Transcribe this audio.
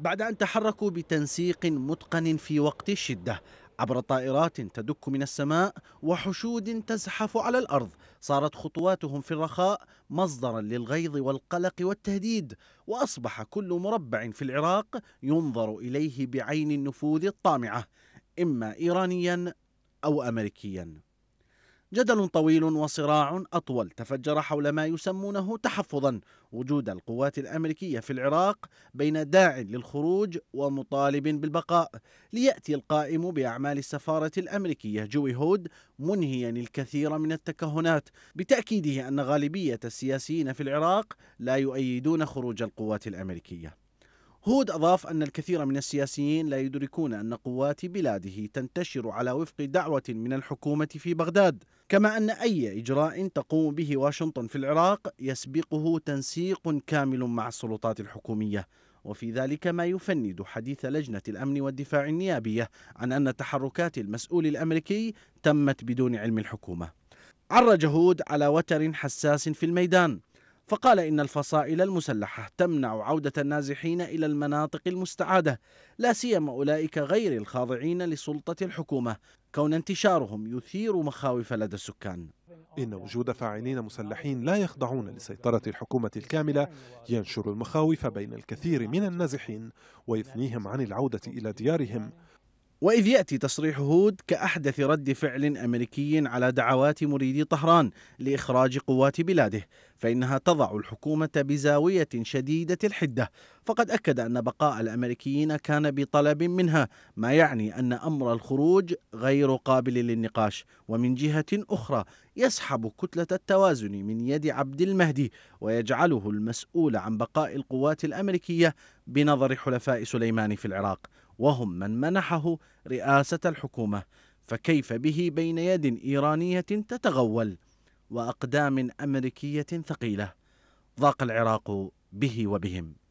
بعد أن تحركوا بتنسيق متقن في وقت الشدة عبر طائرات تدك من السماء وحشود تزحف على الأرض صارت خطواتهم في الرخاء مصدرا للغيظ والقلق والتهديد وأصبح كل مربع في العراق ينظر إليه بعين النفوذ الطامعة إما إيرانيا أو أمريكيا جدل طويل وصراع أطول تفجر حول ما يسمونه تحفظا وجود القوات الأمريكية في العراق بين داع للخروج ومطالب بالبقاء ليأتي القائم بأعمال السفارة الأمريكية جوي هود منهيا الكثير من التكهنات بتأكيده أن غالبية السياسيين في العراق لا يؤيدون خروج القوات الأمريكية هود أضاف أن الكثير من السياسيين لا يدركون أن قوات بلاده تنتشر على وفق دعوة من الحكومة في بغداد كما أن أي إجراء تقوم به واشنطن في العراق يسبقه تنسيق كامل مع السلطات الحكومية وفي ذلك ما يفند حديث لجنة الأمن والدفاع النيابية عن أن تحركات المسؤول الأمريكي تمت بدون علم الحكومة عرج هود على وتر حساس في الميدان فقال إن الفصائل المسلحة تمنع عودة النازحين إلى المناطق المستعادة لا سيما أولئك غير الخاضعين لسلطة الحكومة كون انتشارهم يثير مخاوف لدى السكان إن وجود فاعلين مسلحين لا يخضعون لسيطرة الحكومة الكاملة ينشر المخاوف بين الكثير من النازحين ويثنيهم عن العودة إلى ديارهم وإذ يأتي تصريح هود كأحدث رد فعل أمريكي على دعوات مريدي طهران لإخراج قوات بلاده فإنها تضع الحكومة بزاوية شديدة الحدة فقد أكد أن بقاء الأمريكيين كان بطلب منها ما يعني أن أمر الخروج غير قابل للنقاش ومن جهة أخرى يسحب كتلة التوازن من يد عبد المهدي ويجعله المسؤول عن بقاء القوات الأمريكية بنظر حلفاء سليمان في العراق وهم من منحه رئاسة الحكومة فكيف به بين يد إيرانية تتغول وأقدام أمريكية ثقيلة ضاق العراق به وبهم